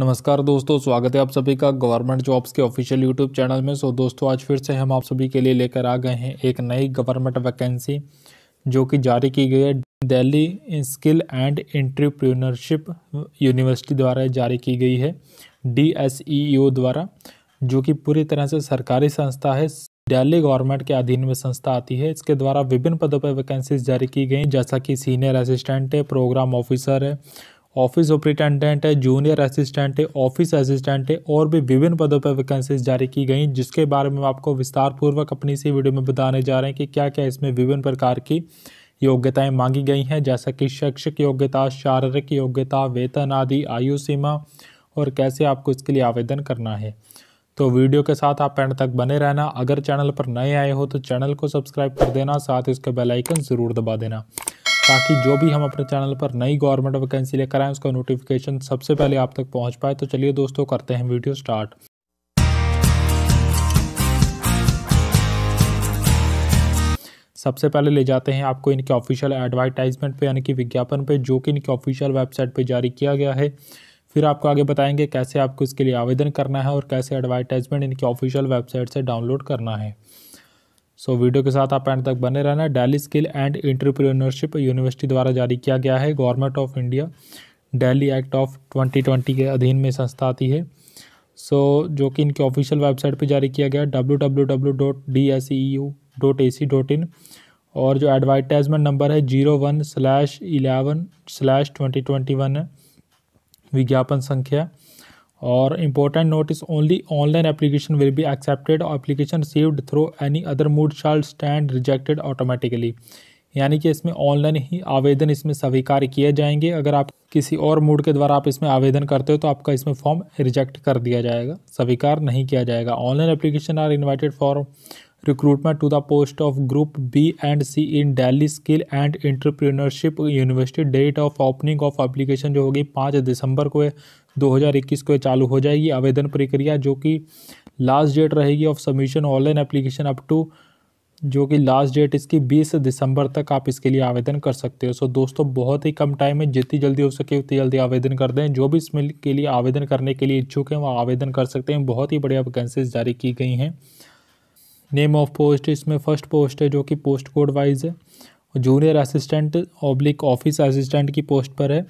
नमस्कार दोस्तों स्वागत है आप सभी का गवर्नमेंट जॉब्स के ऑफिशियल यूट्यूब चैनल में सो दोस्तों आज फिर से हम आप सभी के लिए लेकर आ गए हैं एक नई गवर्नमेंट वैकेंसी जो कि जारी की गई है Delhi skill and entrepreneurship university द्वारा जारी की गई है डी द्वारा जो कि पूरी तरह से सरकारी संस्था है दिल्ली गवर्नमेंट के अधीन में संस्था आती है इसके द्वारा विभिन्न पदों पर वैकेंसीज जारी की गई जैसा कि सीनियर असिस्टेंट है प्रोग्राम ऑफिसर है ऑफिस सुप्रिटेंडेंट है जूनियर असिस्टेंट है ऑफिस असिस्टेंट है और भी विभिन्न पदों पर वैकेंसीज जारी की गई जिसके बारे में आपको विस्तारपूर्वक अपनी इसी वीडियो में बताने जा रहे हैं कि क्या क्या इसमें विभिन्न प्रकार की योग्यताएं मांगी गई हैं जैसा कि शैक्षिक योग्यता शारीरिक योग्यता वेतन आदि आयु सीमा और कैसे आपको इसके लिए आवेदन करना है तो वीडियो के साथ आप एंड तक बने रहना अगर चैनल पर नए आए हो तो चैनल को सब्सक्राइब कर देना साथ ही उसके बेलाइकन ज़रूर दबा देना ताकि जो भी हम अपने चैनल पर नई गवर्नमेंट वैकेंसी लेकर आएँ उसका नोटिफिकेशन सबसे पहले आप तक पहुँच पाए तो चलिए दोस्तों करते हैं वीडियो स्टार्ट सबसे पहले ले जाते हैं आपको इनके ऑफिशियल एडवर्टाइजमेंट पे यानी कि विज्ञापन पे जो कि इनके ऑफिशियल वेबसाइट पे जारी किया गया है फिर आपको आगे बताएंगे कैसे आपको इसके लिए आवेदन करना है और कैसे एडवर्टाइजमेंट इनकी ऑफिशियल वेबसाइट से डाउनलोड करना है सो वीडियो के साथ आप एंड तक बने रहना Delhi skill and entrepreneurship university द्वारा जारी किया गया है government of India Delhi act of 2020 के अधीन में संस्था आती है सो so, जो कि इनके ऑफिशियल वेबसाइट पर जारी किया गया डब्ल्यू और जो एडवर्टाइजमेंट नंबर है zero one slash eleven slash twenty twenty one है विज्ञापन संख्या और important is only online application will be accepted और application received through any other mode shall stand rejected automatically यानी कि इसमें ऑनलाइन ही आवेदन इसमें स्वीकार किए जाएंगे अगर आप किसी और मूड के द्वारा आप इसमें आवेदन करते हो तो आपका इसमें फॉर्म रिजेक्ट कर दिया जाएगा स्वीकार नहीं किया जाएगा online application are invited for recruitment to the post of group B and C in Delhi skill and entrepreneurship university date of opening of application जो होगी पाँच दिसंबर को है 2021 को चालू हो जाएगी आवेदन प्रक्रिया जो कि लास्ट डेट रहेगी of submission online application up to जो कि लास्ट डेट इसकी 20 दिसंबर तक आप इसके लिए आवेदन कर सकते हो सो दोस्तों बहुत ही कम टाइम है जितनी जल्दी हो सके उतनी जल्दी आवेदन कर दें जो भी इसमें के लिए आवेदन करने के लिए इच्छुक हैं वो आवेदन कर सकते हैं बहुत ही बढ़िया वैकेंसीज जारी की गई हैं नेम ऑफ पोस्ट इसमें फर्स्ट पोस्ट है जो कि पोस्ट कोड वाइज है junior assistant oblique office assistant की पोस्ट पर है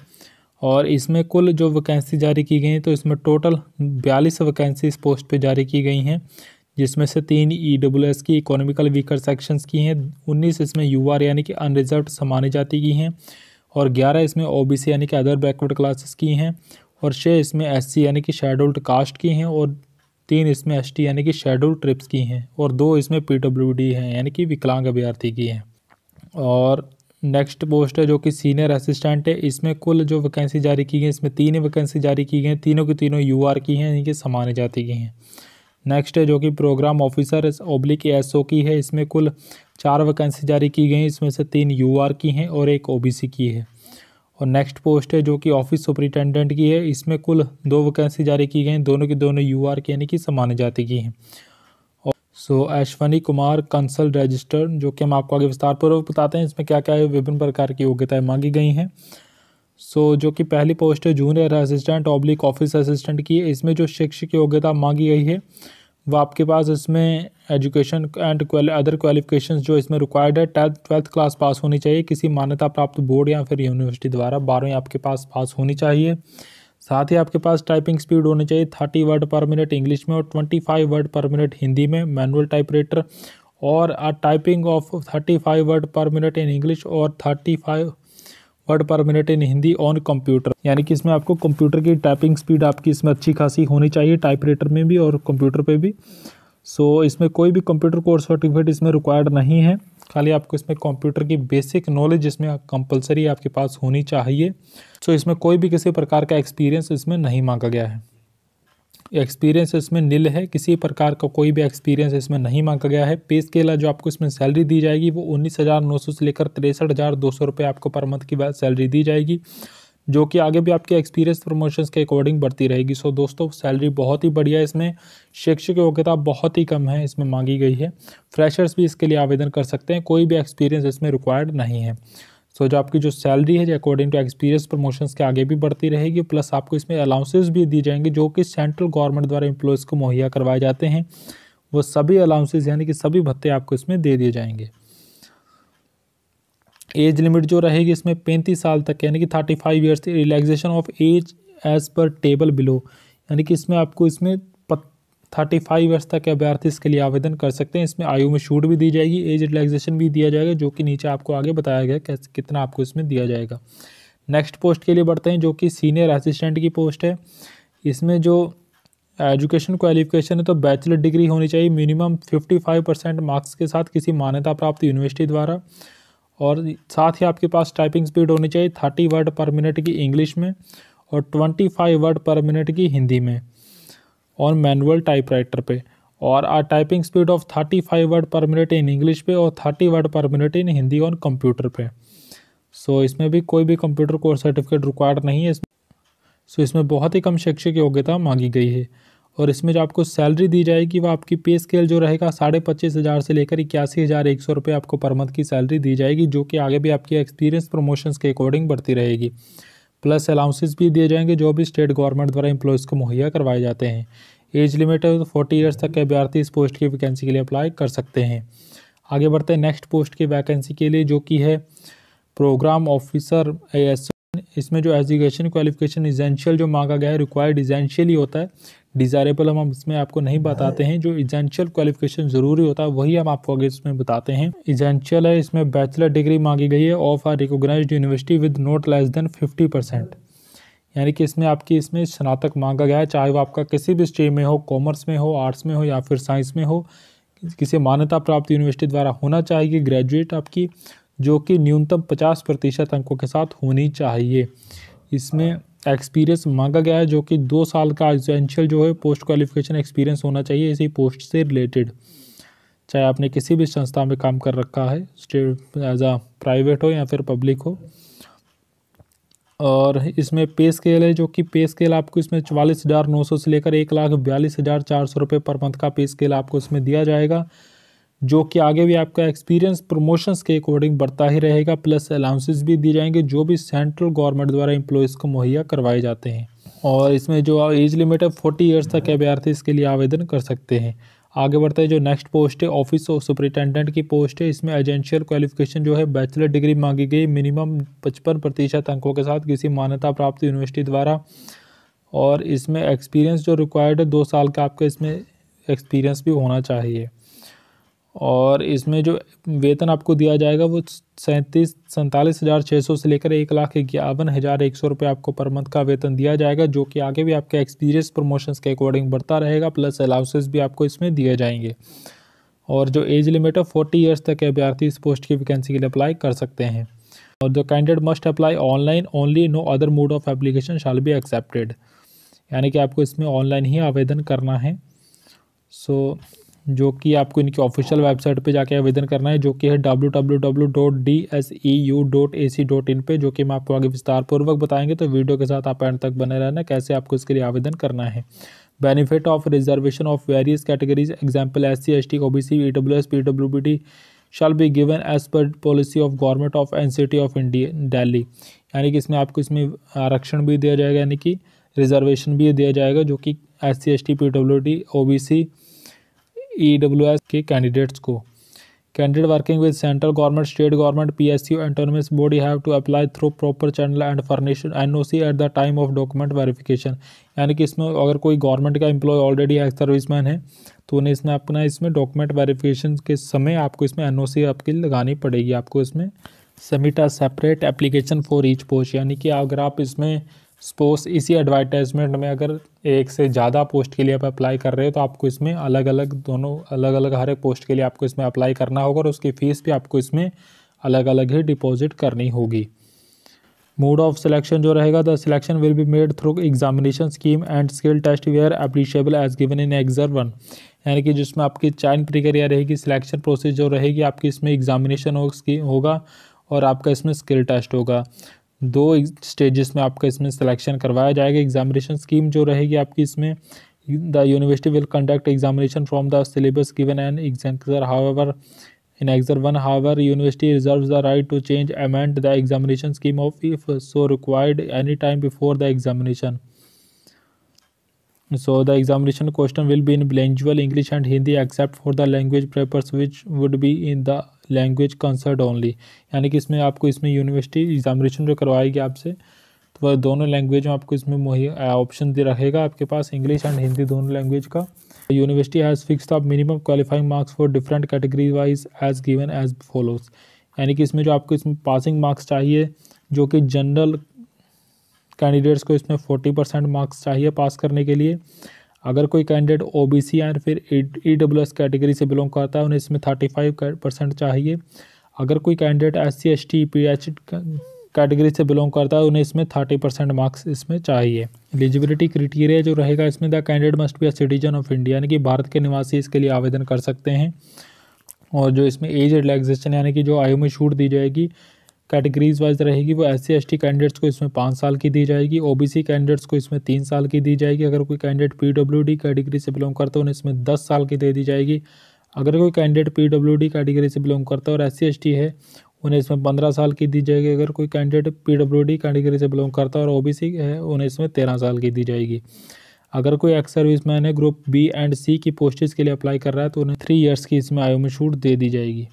और इसमें कुल जो वैकेंसी जारी की गई हैं तो इसमें टोटल बयालीस वैकेंसी इस पोस्ट पे जारी की गई हैं जिसमें से तीन ई डब्ल्यू एस की इकोनॉमिकल वीकर सेक्शंस की हैं उन्नीस इसमें यू आर यानी कि अनरिजर्व समाने जाती की हैं और ग्यारह इसमें ओ बी सी यानी कि अदर बैकवर्ड क्लासेस की हैं और छः इसमें एस सी यानी कि शेड्यूल्ड कास्ट की हैं और तीन इसमें एस यानी कि शेड्यूल ट्रिप्स की हैं और दो इसमें पी हैं यानी कि विकलांग अभ्यर्थी की हैं और नेक्स्ट पोस्ट है जो कि सीनियर असिस्टेंट है इसमें कुल जो वैकेंसी जारी की गई इसमें तीन वैकेंसी जारी की गई हैं तीनों की तीनों यू आर की हैं यानी कि सामान्य जाति की हैं नेक्स्ट है जो कि programme officer oblique S O की है इसमें कुल चार वैकेंसी जारी की गई इसमें से तीन यू आर की हैं और एक ओ बी सी की है और नेक्स्ट पोस्ट है जो कि ऑफिस सुपरिटेंडेंट की है इसमें कुल दो वैकेंसी जारी की गई हैं दोनों की दोनों यू आर के यानी कि सामान्य जाति की हैं और सो अश्वनी कुमार कंसल रजिस्टर जो कि हम आपको आगे विस्तार पर बताते हैं इसमें क्या क्या है विभिन्न प्रकार की योग्यताएँ मांगी गई हैं सो so, जो कि पहली पोस्ट है junior assistant oblique office assistant की है इसमें जो शिक्षक योग्यता मांगी गई है वो आपके पास इसमें एजुकेशन एंड अदर क्वालिफिकेशन जो इसमें रिक्वायर्ड है टेंथ ट्वेल्थ क्लास पास होनी चाहिए किसी मान्यता प्राप्त बोर्ड या फिर यूनिवर्सिटी द्वारा बारहवीं आपके पास पास होनी चाहिए साथ ही आपके पास टाइपिंग स्पीड होनी चाहिए thirty word per minute English में और twenty five word per minute Hindi में मैनुअल टाइपराइटर और typing of thirty five word per minute in English और thirty five word per minute in Hindi on computer यानी कि इसमें आपको कंप्यूटर की टाइपिंग स्पीड आपकी इसमें अच्छी खासी होनी चाहिए टाइपरेटर में भी और कंप्यूटर पे भी सो so, इसमें कोई भी कंप्यूटर कोर्स सर्टिफिकेट इसमें रिक्वायर्ड नहीं है खाली आपको इसमें कंप्यूटर की बेसिक नॉलेज इसमें कंपलसरी आपके पास होनी चाहिए सो so, इसमें कोई भी किसी प्रकार का एक्सपीरियंस इसमें नहीं मांगा गया है एक्सपीरियंस इसमें नील है किसी प्रकार का कोई भी एक्सपीरियंस इसमें नहीं मांगा गया है पे स्केल जो आपको इसमें सैलरी दी जाएगी वो उन्नीस हज़ार नौ सौ से लेकर तिरसठ हज़ार दो सौ रुपये आपको पर मंथ की सैलरी दी जाएगी जो कि आगे भी आपके एक्सपीरियंस प्रमोशंस के अकॉर्डिंग बढ़ती रहेगी सो दोस्तों सैलरी बहुत ही बढ़िया है इसमें शैक्षिक योग्यता बहुत ही कम है इसमें मांगी गई है फ्रेशर्स भी इसके लिए आवेदन कर सकते हैं कोई भी एक्सपीरियंस इसमें रिक्वायर्ड नहीं है सो तो जो आपकी जो सैलरी है अकॉर्डिंग टू एक्सपीरियंस प्रमोशन के आगे भी बढ़ती रहेगी प्लस आपको इसमें अलाउंसेज भी दिए जाएंगे जो कि सेंट्रल गवर्नमेंट द्वारा एम्प्लॉयज़ को मुहैया करवाए जाते हैं वो सभी अलाउंसेज यानी कि सभी भत्ते आपको इसमें दे दिए जाएंगे एज लिमिट जो रहेगी इसमें पैंतीस साल तक यानी कि thirty five years relaxation of age as per table below यानी कि इसमें आपको इसमें थर्टी फाइव ईयर्स तक के अभ्यर्थी इसके लिए आवेदन कर सकते हैं इसमें आयु में छूट भी दी जाएगी एज रिलैक्सेशन भी दिया जाएगा जो कि नीचे आपको आगे बताया गया कितना आपको इसमें दिया जाएगा नेक्स्ट पोस्ट के लिए बढ़ते हैं जो कि सीनियर असिस्टेंट की पोस्ट है इसमें जो एजुकेशन क्वालिफिकेशन है तो बैचलर डिग्री होनी चाहिए मिनिमम फिफ्टी परसेंट मार्क्स के साथ किसी मान्यता प्राप्त यूनिवर्सिटी द्वारा और साथ ही आपके पास टाइपिंग स्पीड होनी चाहिए थर्टी वर्ड पर मिनट की इंग्लिश में और twenty five word per minute की हिंदी में और मैनुअल टाइपराइटर पे और आ typing speed of thirty five word per minute in English पे और thirty word per minute in Hindi on computer पे सो so, इसमें भी कोई भी कंप्यूटर कोर्स सर्टिफिकेट रिक्वायर्ड नहीं है इसमें सो so, इसमें बहुत ही कम शैक्षिक योग्यता मांगी गई है और इसमें जो आपको सैलरी दी जाएगी वो आपकी पे स्केल जो रहेगा साढ़े पच्चीस हज़ार से लेकर इक्यासी हज़ार एक सौ रुपये आपको पर मंथ की सैलरी दी जाएगी जो कि आगे भी आपकी एक्सपीरियंस प्रमोशंस के अकॉर्डिंग बढ़ती रहेगी प्लस अलाउंसेस भी दिए जाएंगे जो भी स्टेट गवर्नमेंट द्वारा एम्प्लॉयज़ को मुहैया करवाए जाते हैं एज लिमिट है तो फोर्टी ईयर्स तक के अभ्यर्थी इस पोस्ट की वैकेंसी के लिए अप्लाई कर सकते हैं आगे बढ़ते हैं नेक्स्ट पोस्ट की वैकेंसी के लिए जो कि है प्रोग्राम ऑफिसर एस इसमें जो एजुकेशन क्वालिफिकेशन इजेंशियल जो मांगा गया है रिक्वायर्ड इजेंशियल ही होता है डिज़ायरेबल हम इसमें आपको नहीं बताते हैं जो इजेंशियल क्वालिफिकेशन ज़रूरी होता है वही हम आपको आगे इसमें बताते हैं इजेंशियल है इसमें बैचलर डिग्री मांगी गई है of a recognised university with not less than fifty percent यानी कि इसमें आपकी इसमें स्नातक मांगा गया है चाहे वो आपका किसी भी स्ट्रीम में हो कॉमर्स में हो आर्ट्स में हो या फिर साइंस में हो किसी मान्यता प्राप्त यूनिवर्सिटी द्वारा होना चाहिए ग्रेजुएट आपकी जो कि न्यूनतम पचास प्रतिशत अंकों के साथ होनी चाहिए इसमें एक्सपीरियंस मांगा गया है जो कि दो साल का एजेंशियल जो है पोस्ट क्वालिफिकेशन एक्सपीरियंस होना चाहिए इसी पोस्ट से रिलेटेड चाहे आपने किसी भी संस्था में काम कर रखा है स्टेट एज आ प्राइवेट हो या फिर पब्लिक हो और इसमें पे स्केल है जो कि पे स्केल आपको इसमें चवालीस हज़ार नौ सौ से लेकर एक लाख बयालीस हज़ार चार सौ रुपये पर मंथ का पे स्केल आपको इसमें दिया जाएगा जो कि आगे भी आपका एक्सपीरियंस प्रमोशंस के अकॉर्डिंग बढ़ता ही रहेगा प्लस अलाउंसेस भी दिए जाएंगे जो भी सेंट्रल गवर्नमेंट द्वारा इम्प्लॉयज़ को मुहैया करवाए जाते हैं और इसमें जो एज लिमिट है फोर्टी ईयर्स तक अभ्यर्थी इसके लिए आवेदन कर सकते हैं आगे बढ़ते हैं जो नेक्स्ट पोस्ट है ऑफिस और सुपरिटेंडेंट की पोस्ट है इसमें एजेंशियल क्वालिफिकेशन जो है बैचलर डिग्री मांगी गई मिनिमम पचपन प्रतिशत अंकों के साथ किसी मान्यता प्राप्त यूनिवर्सिटी द्वारा और इसमें एक्सपीरियंस जो रिक्वायर्ड है दो साल का आपका इसमें एक्सपीरियंस भी होना चाहिए और इसमें जो वेतन आपको दिया जाएगा वो सैंतीस सैंतालीस हज़ार छः सौ से लेकर एक लाख इक्यावन हज़ार एक सौ रुपये आपको पर मंथ का वेतन दिया जाएगा जो कि आगे भी आपके एक्सपीरियंस प्रमोशंस के अकॉर्डिंग बढ़ता रहेगा प्लस अलाउंसेस भी आपको इसमें दिए जाएंगे और जो एज लिमिट है फोर्टी ईयर्स तक के अभ्यर्थी इस पोस्ट की वैकेंसी के लिए अप्लाई कर सकते हैं और the candidate must apply online only no other mode of application shall be accepted यानी कि आपको इसमें ऑनलाइन ही आवेदन करना है सो so, जो कि आपको इनकी ऑफिशियल वेबसाइट पे जाके आवेदन करना है जो कि है W W W dot D S E U A C dot in पर जो कि हम आपको आगे विस्तार पूर्वक बताएंगे तो वीडियो के साथ आप एंड तक बने रहना कैसे आपको इसके लिए आवेदन करना है benefit of reservation of various categories example S C S T O B C E W S P W B T shall be given as per policy of government of N C T of India Delhi यानी कि इसमें आपको इसमें आरक्षण भी दिया जाएगा यानी कि रिजर्वेशन भी दिया जाएगा जो कि S C S T P W D O B C E e S के कैंडिडेट्स को candidate working with central government state government P S C board you have to apply through proper channel and furnish N O C at the time of document verification यानी कि इसमें अगर कोई government का employ already है man है तो उन्हें इसमें अपना इसमें डॉक्यूमेंट वेरिफिकेशन के समय आपको इसमें एन ओ सी आपकी लगानी पड़ेगी आपको इसमें submit a separate application for each post यानी कि अगर आप इसमें सपोज इसी एडवर्टाइजमेंट में अगर एक से ज़्यादा पोस्ट के लिए आप अप्लाई कर रहे हो तो आपको इसमें अलग अलग दोनों अलग अलग हर एक पोस्ट के लिए आपको इसमें अप्लाई करना होगा और उसकी फ़ीस भी आपको इसमें अलग अलग ही डिपॉजिट करनी होगी मोड ऑफ सिलेक्शन जो रहेगा the selection will be made through examination scheme and skill test where applicable as given in annexure one यानी कि जिसमें आपकी चयन प्रक्रिया रहेगी सिलेक्शन प्रोसेस जो रहेगी आपकी इसमें एग्जामिनेशन होगा और आपका इसमें स्किल टेस्ट होगा दो स्टेजेस में आपका इसमें सिलेक्शन करवाया जाएगा एग्जामिनेशन स्कीम जो रहेगी आपकी इसमें the university will conduct examination from the syllabus given in exam annexure however in annexure one however university reserve the right to change amend the examination scheme of if so required any time before the examination so the examination question will be in bilingual english and hindi except for the language papers which would be in the language concerned only यानी कि इसमें आपको इसमें university examination जो करवाएगी आपसे तो वह दोनों लैंग्वेज में आपको इसमें ऑप्शन दे रहेगा आपके पास इंग्लिश एंड हिंदी दोनों लैंग्वेज का university has fix the minimum qualifying marks for different category wise as given as follows यानी कि इसमें जो आपको इसमें पासिंग मार्क्स चाहिए जो कि जनरल कैंडिडेट्स को इसमें फोर्टी परसेंट मार्क्स चाहिए पास करने के लिए अगर कोई कैंडिडेट ओ बी सी या फिर ई डब्ल्यू एस कैटेगरी से बिलोंग करता है उन्हें इसमें थर्टी फाइव परसेंट चाहिए अगर कोई candidate S C S T P H category से बिलोंग करता है उन्हें इसमें थर्टी परसेंट मार्क्स इसमें चाहिए एलिजिबिलिटी क्राइटेरिया जो रहेगा इसमें the candidate must be a citizen of India यानी कि भारत के निवासी इसके लिए आवेदन कर सकते हैं और जो इसमें एज रिलैक्सेशन यानी कि जो आयु में छूट दी जाएगी कैटेगरीज वाइज रहेगी वो एस सी कैंडिडेट्स को इसमें पाँच साल की दी जाएगी ओबीसी कैंडिडेट्स को इसमें तीन साल की दी जाएगी अगर कोई कैंडिडेट पीडब्ल्यूडी कैटेगरी से बिलोंग करता है उन्हें इसमें दस साल की दे दी जाएगी अगर कोई कैंडिडेट पीडब्ल्यूडी कैटेगरी से बिलोंग करता है और एस सी है उन्हें इसमें पंद्रह साल की दी जाएगी अगर कोई कैंडिडेट डी कैटेगरी से बिलोंग करता है और ओ है उन्हें इसमें तेरह साल की दी जाएगी अगर कोई एक्स सर्विस मैन है ग्रुप बी एंड सी की पोस्टेज के लिए अप्लाई कर रहा है तो उन्हें थ्री ईयर्स की इसमें आयु में छूट दे दी जाएगी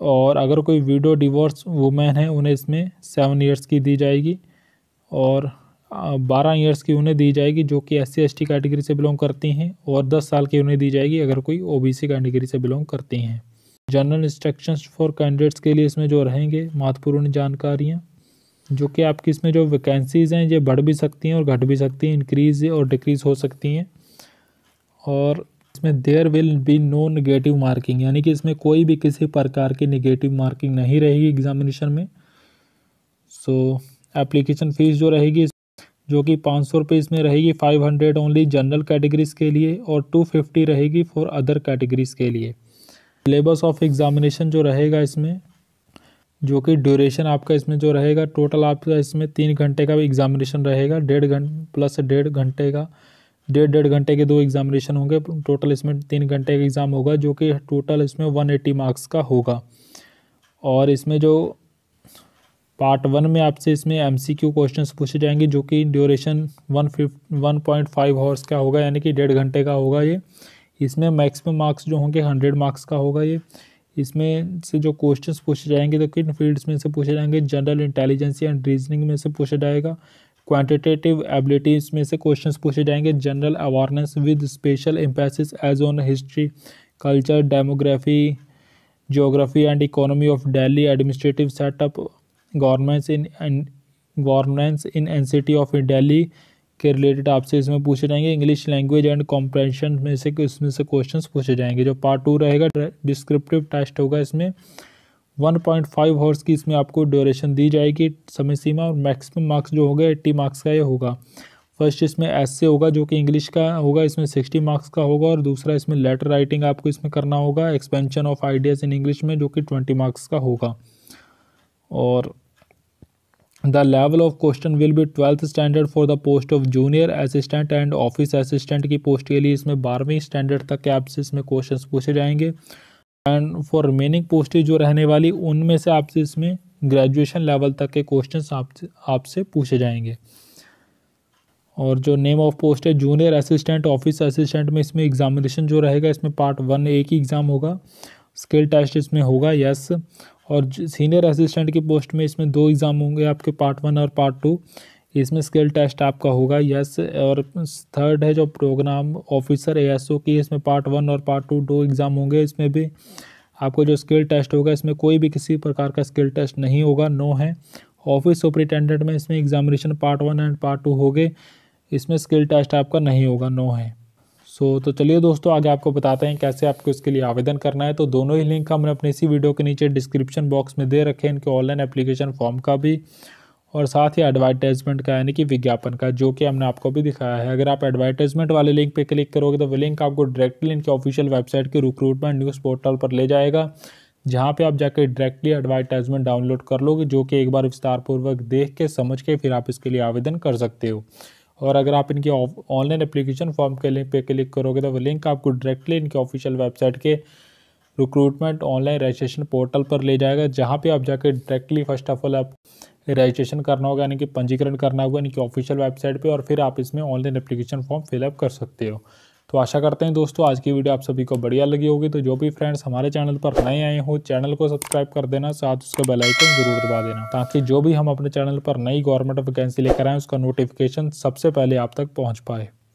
और अगर कोई वीडो डिवोर्स वुमेन है उन्हें इसमें सेवन ईयर्स की दी जाएगी और बारह ईयर्स की उन्हें दी जाएगी जो कि एस सी कैटेगरी से बिलोंग करती हैं और दस साल की उन्हें दी जाएगी अगर कोई ओ कैटेगरी से बिलोंग करती हैं जनरल इंस्ट्रक्शंस फॉर कैंडिडेट्स के लिए इसमें जो रहेंगे महत्वपूर्ण जानकारियाँ जो कि आपकी इसमें जो वैकेंसीज़ हैं ये बढ़ भी सकती हैं और घट भी सकती हैं इंक्रीज़ और डिक्रीज़ हो सकती हैं और इसमें there will be no negative marking यानी कि इसमें कोई भी किसी प्रकार की नेगेटिव मार्किंग नहीं रहेगी एग्जामिनेशन में सो एप्लीकेशन फ़ीस जो रहेगी जो कि पाँच सौ रुपये इसमें रहेगी five hundred only general categories के लिए और टू फिफ्टी रहेगी फॉर अदर कैटेगरीज़ के लिए सिलेबस ऑफ एग्ज़ामिनेशन जो रहेगा इसमें जो कि ड्यूरेशन आपका इसमें जो रहेगा टोटल आपका इसमें तीन घंटे का भी एग्ज़ामिनेशन रहेगा डेढ़ घंटे प्लस डेढ़ घंटे का डेढ़ डेढ़ घंटे के दो एग्ज़ामिनेशन होंगे टोटल इसमें तीन घंटे का एग्ज़ाम होगा जो कि टोटल इसमें वन एटी मार्क्स का होगा और इसमें जो पार्ट वन में आपसे इसमें एम सी क्यू क्वेश्चन पूछे जाएंगे जो कि duration one one point five hours का होगा यानी कि डेढ़ घंटे का होगा ये इसमें मैक्सिमम मार्क्स जो होंगे हंड्रेड मार्क्स का होगा ये इसमें से जो क्वेश्चंस पूछे जाएंगे तो किन फील्ड्स में से पूछे जाएंगे जनरल इंटेलिजेंसी एंड रीजनिंग में से पूछा जाएगा क्वांटिटेटिव एबिलिटीज में से क्वेश्चंस पूछे जाएंगे general awareness with special emphasis as on history culture demography geography and economy of Delhi administrative setup governance in governments in N C T of Delhi के related आपसे इसमें पूछे जाएंगे इंग्लिश लैंग्वेज एंड कॉम्प्रेंशन में से इसमें से क्वेश्चंस पूछे जाएंगे जो पार्ट टू रहेगा डिस्क्रिप्टिव टेस्ट होगा इसमें वन पॉइंट फाइव हॉर्स की इसमें आपको ड्यूरेशन दी जाएगी समय सीमा और मैक्सिमम मार्क्स जो होगा एट्टी मार्क्स का ये होगा फर्स्ट इसमें एस से होगा जो कि इंग्लिश का होगा इसमें सिक्सटी मार्क्स का होगा और दूसरा इसमें लेटर राइटिंग आपको इसमें करना होगा expansion of ideas in English में जो कि ट्वेंटी मार्क्स का होगा और the level of question will be twelfth standard for the post of junior assistant and office assistant की पोस्ट के लिए इसमें बारहवीं स्टैंडर्ड तक के आपसे इसमें क्वेश्चन पूछे जाएंगे एंड फॉर रिमेनिंग पोस्टेज जो रहने वाली उनमें से आपसे इसमें ग्रेजुएशन लेवल तक के क्वेश्चन आपसे आपसे पूछे जाएंगे और जो नेम ऑफ पोस्ट है जूनियर असिस्टेंट ऑफिस असिस्टेंट में इसमें एग्जामिनेशन जो रहेगा इसमें पार्ट वन ए की एग्ज़ाम होगा स्किल टेस्ट इसमें होगा यस और सीनियर असिस्टेंट की पोस्ट में इसमें दो एग्ज़ाम होंगे आपके पार्ट वन और पार्ट टू इसमें स्किल टेस्ट आपका होगा यस और थर्ड है जो प्रोग्राम ऑफिसर एएसओ की इसमें पार्ट वन और पार्ट टू दो एग्ज़ाम होंगे इसमें भी आपको जो स्किल टेस्ट होगा इसमें कोई भी किसी प्रकार का स्किल टेस्ट नहीं होगा नो है ऑफिस सुपरिटेंडेंट में इसमें examination part one and part two हो इसमें स्किल टेस्ट आपका नहीं होगा नो है सो so, तो चलिए दोस्तों आगे आपको बताते हैं कैसे आपको इसके लिए आवेदन करना है तो दोनों ही लिंक हमने अपने इसी वीडियो के नीचे डिस्क्रिप्शन बॉक्स में दे रखे हैं इनके ऑनलाइन एप्लीकेशन फॉर्म का भी और साथ ही एडवर्टाइजमेंट का यानी कि विज्ञापन का जो कि हमने आपको भी दिखाया है अगर आप एडवर्टाइजमेंट वाले लिंक पर क्लिक करोगे तो वो लिंक आपको डायरेक्टली इनके ऑफिशियल वेबसाइट के रिक्रूटमेंट न्यूज़ पोर्टल पर ले जाएगा जहाँ पे आप जाकर डायरेक्टली एडवर्टाइजमेंट डाउनलोड कर लोगे जो कि एक बार विस्तारपूर्वक देख के समझ के फिर आप इसके लिए आवेदन कर सकते हो और अगर आप इनके ऑनलाइन एप्लीकेशन फॉर्म के लिंक पे क्लिक करोगे तो वो लिंक आपको डायरेक्टली इनके ऑफिशियल वेबसाइट के रिक्रूटमेंट ऑनलाइन रजिस्ट्रेशन पोर्टल पर ले जाएगा जहाँ पे आप जाकर डायरेक्टली फर्स्ट ऑफ ऑल आप रजिस्ट्रेशन करना होगा यानी कि पंजीकरण करना होगा यानी कि ऑफिशियल वेबसाइट पे और फिर आप इसमें ऑनलाइन एप्लीकेशन फॉर्म फिलअप कर सकते हो तो आशा करते हैं दोस्तों आज की वीडियो आप सभी को बढ़िया लगी होगी तो जो भी फ्रेंड्स हमारे चैनल पर नए आए हो चैनल को सब्सक्राइब कर देना साथ उसका बेल आइकन जरूर दबा देना ताकि जो भी हम अपने चैनल पर नई गवर्नमेंट वैकेंसी लेकर आएँ उसका नोटिफिकेशन सबसे पहले आप तक पहुँच पाए